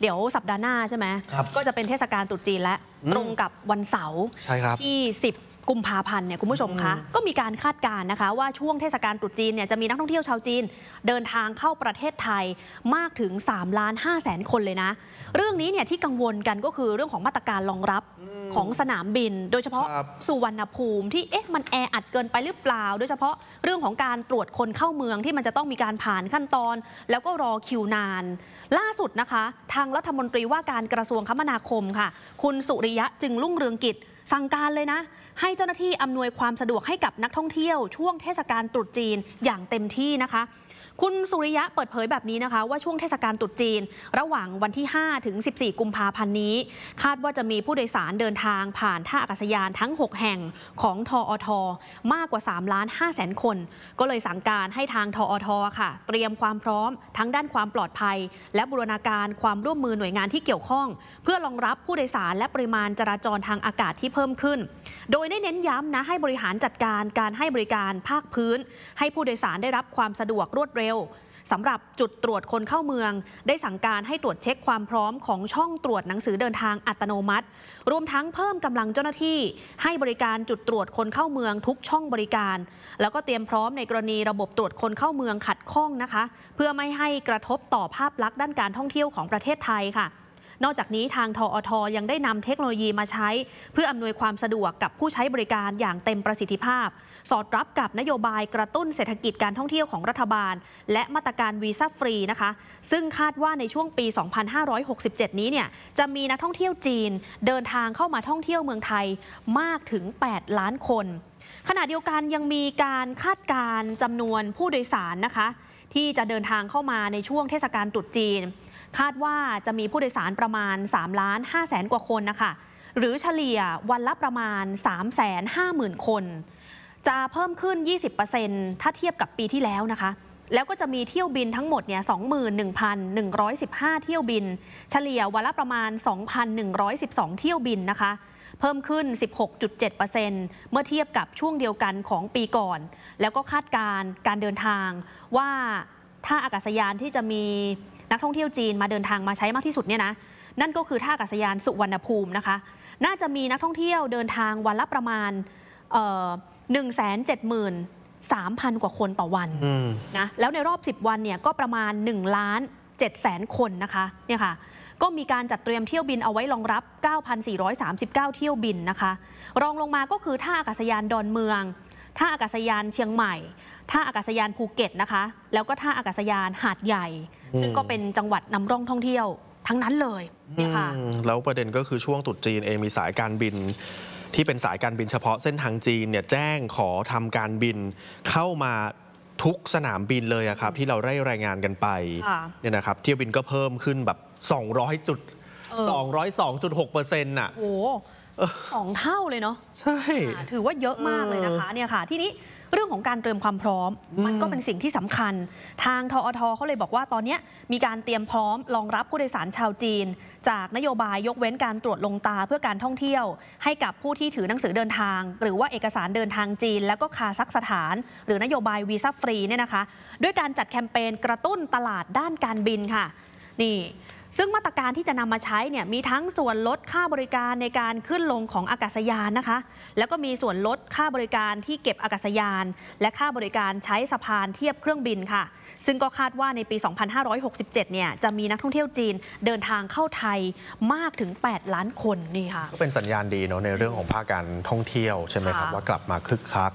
เดี๋ยวสัปดาห์หน้าใช่ไหม ก็จะเป็นเทศกาลตรุษจีนและตรงกับวันเสาร์ที่ 10 กุมภาพันธ์เนี่ยคุณผู้ชมคะ ก็มีการคาดการณ์นะคะ ว่าช่วงเทศกาลตรุษจีนเนี่ยจะมีนักท่องเที่ยวชาวจีน เดินทางเข้าประเทศไทยมากถึง3ล้าน5แสนคนเลยนะ เรื่องนี้เนี่ยที่กังวลกันก็คือเรื่องของมาตรการรองรับของสนามบิน โดยเฉพาะสุวรรณภูมิที่ เอ๊ะ มันแออัดเกินไปหรือเปล่า โดยเฉพาะเรื่องของการตรวจคนเข้าเมืองที่มันจะต้องมีการผ่านขั้นตอน แล้วก็รอคิวนาน ล่าสุดนะคะ ทางรัฐมนตรีว่าการกระทรวงคมนาคมค่ะ คุณสุริยะจึงลุ่งเรืองกิจ สั่งการเลยนะ ให้เจ้าหน้าที่อำนวยความสะดวกให้กับนักท่องเที่ยวช่วงเทศกาลตรุษจีนอย่างเต็มที่นะคะคุณสุริยะเปิดเผยแบบนี้นะคะ ว่าช่วงเทศกาลตรุษจีน ระหว่างวันที่ 5 ถึง 14 กุมภาพันธ์นี้ คาดว่าจะมีผู้โดยสารเดินทางผ่านท่าอากาศยานทั้ง 6 แห่งของทออทมากกว่า 3 ล้าน5แสนคน ก็เลยสั่งการให้ทางทออท ค่ะ เตรียมความพร้อม ทั้งด้านความปลอดภัย และบูรณาการความร่วมมือหน่วยงานที่เกี่ยวข้อง เพื่อรองรับผู้โดยสารและปริมาณจราจรทางอากาศที่เพิ่มขึ้น โดยได้เน้นย้ำนะให้บริหารจัดการการให้บริการภาคพื้น ให้ผู้โดยสารได้รับความสะดวกรวดเร็ววสำหรับจุดตรวจคนเข้าเมือง ได้สั่งการให้ตรวจเช็คความพร้อมของช่องตรวจหนังสือเดินทางอัตโนมัติ รวมทั้งเพิ่มกำลังเจ้าหน้าที่ ให้บริการจุดตรวจคนเข้าเมืองทุกช่องบริการ แล้วก็เตรียมพร้อมในกรณีระบบตรวจคนเข้าเมืองขัดข้องนะคะ เพื่อไม่ให้กระทบต่อภาพลักษณ์ด้านการท่องเที่ยวของประเทศไทยค่ะนอกจากนี้ทางทอท ยังได้นำเทคโนโลยีมาใช้ เพื่ออำนวยความสะดวกกับผู้ใช้บริการอย่างเต็มประสิทธิภาพ สอดรับกับนโยบายกระตุ้นเศรษฐกิจการท่องเที่ยวของรัฐบาล และมาตรการวีซ่าฟรีนะคะซึ่งคาดว่าในช่วงปี 2567 นี้เนี่ยจะมีนักท่องเที่ยวจีนเดินทางเข้ามาท่องเที่ยวเมืองไทยมากถึง 8 ล้านคน ขณะเดียวกันยังมีการคาดการจำนวนผู้โดยสารนะคะที่จะเดินทางเข้ามาในช่วงเทศกาลตรุษจีนคาดว่าจะมีผู้โดยสารประมาณ 3 ล้าน5แสนกว่าคนนะคะหรือเฉลี่ยวันละประมาณ 350,000 คน จะเพิ่มขึ้น20%ถ้าเทียบกับปีที่แล้วนะคะแล้วก็จะมีเที่ยวบินทั้งหมดเนี่ย21,115 เที่ยวบิน เฉลี่ยวันละประมาณ 2,112 เที่ยวบินนะคะ เพิ่มขึ้น16.7%เมื่อเทียบกับช่วงเดียวกันของปีก่อน แล้วก็คาดการการเดินทางว่าถ้าอากาศยานที่จะมีนักท่องเที่ยวจีนมาเดินทางมาใช้มากที่สุดเนี่ยนะนั่นก็คือท่าอากาศยานสุวรรณภูมินะคะ น่าจะมีนักท่องเที่ยวเดินทางวันละประมาณหนึ่งแสนเจ็ดหมื่นสามพันกว่าคนต่อวันนะแล้วในรอบสิบวันเนี่ยก็ประมาณหนึ่งล้านเจ็ดแสนคนนะคะเนี่ยค่ะก็มีการจัดเตรียมเที่ยวบินเอาไว้รองรับ9,439 เที่ยวบินนะคะ รองลงมาก็คือท่าอากาศยานดอนเมืองท่าอากาศยานเชียงใหม่ท่าอากาศยานภูเก็ตนะคะแล้วก็ท่าอากาศยานหาดใหญ่ซึ่งก็เป็นจังหวัดนำร่องท่องเที่ยวทั้งนั้นเลยเนี่ยค่ะแล้วประเด็นก็คือช่วงตุดจีนเองมีสายการบินที่เป็นสายการบินเฉพาะเส้นทางจีนเนี่ย แจ้งขอทำการบินเข้ามาทุกสนามบินเลยครับ ที่เราได้รายงานกันไปเนี่ยนะครับ เที่ยวบินก็เพิ่มขึ้นแบบ 200จุด202.6%น่ะโอ้สองเท่าเลยเนาะใช่ถือว่าเยอะมากเลยนะคะเนี่ยค่ะ ที่นี้เรื่องของการเตรียมความพร้อมมันก็เป็นสิ่งที่สำคัญ ทางทอทเขาเลยบอกว่าตอนนี้มีการเตรียมพร้อมรองรับผู้โดยสารชาวจีน จากนโยบายยกเว้นการตรวจลงตาเพื่อการท่องเที่ยว ให้กับผู้ที่ถือหนังสือเดินทาง หรือว่าเอกสารเดินทางจีน แล้วก็คาซักสถาน หรือนโยบายวีซ่าฟรีเนี่ยนะคะ ด้วยการจัดแคมเปญกระตุ้นตลาดด้านการบินค่ะนี่ซึ่งมาตรการที่จะนำมาใช้เนี่ยมีทั้งส่วนลดค่าบริการในการขึ้นลงของอากาศยานนะคะ แล้วก็มีส่วนลดค่าบริการที่เก็บอากาศยาน และค่าบริการใช้สะพานเทียบเครื่องบินค่ะ ซึ่งก็คาดว่าในปี 2567 เนี่ยจะมีนักท่องเที่ยวจีน เดินทางเข้าไทยมากถึง 8 ล้านคนนี่ค่ะก็เป็นสัญญาณดีเนาะในเรื่องของภาคการท่องเที่ยว ใช่ไหมครับว่ากลับมาคึกคัก